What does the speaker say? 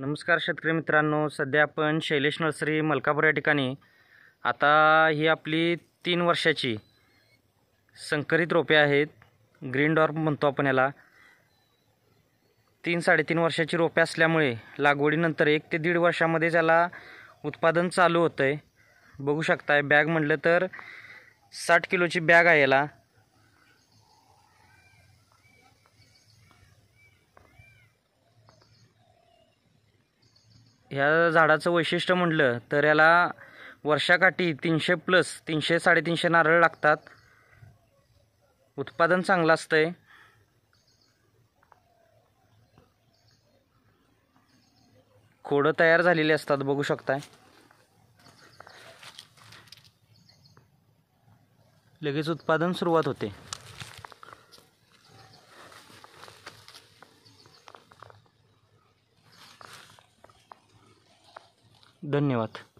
नमस्कार शेतकरी मित्रांनो सध्या आपण शैलेश नर्सरी मलकापूर या ठिकाणी आता ही आपली तीन वर्षाची संकरित रोपे आहेत ग्रीन डॉर्प म्हणतो आपण याला तीन साडेतीन वर्षाची रोपे असल्यामुळे लागवडीनंतर एक ते दीड वर्षामध्ये त्याला उत्पादन चालू होतं आहे बघू शकताय बॅग म्हटलं तर साठ किलोची बॅग आहे याला ह्या झाडाचं वैशिष्ट्य म्हटलं तर याला वर्षाकाठी तीनशे प्लस तीनशे साडेतीनशे नारळ लागतात उत्पादन चांगलं असतं आहे खोडं तयार झालेली असतात बघू शकताय लगेच उत्पादन सुरुवात होते धन्यवाद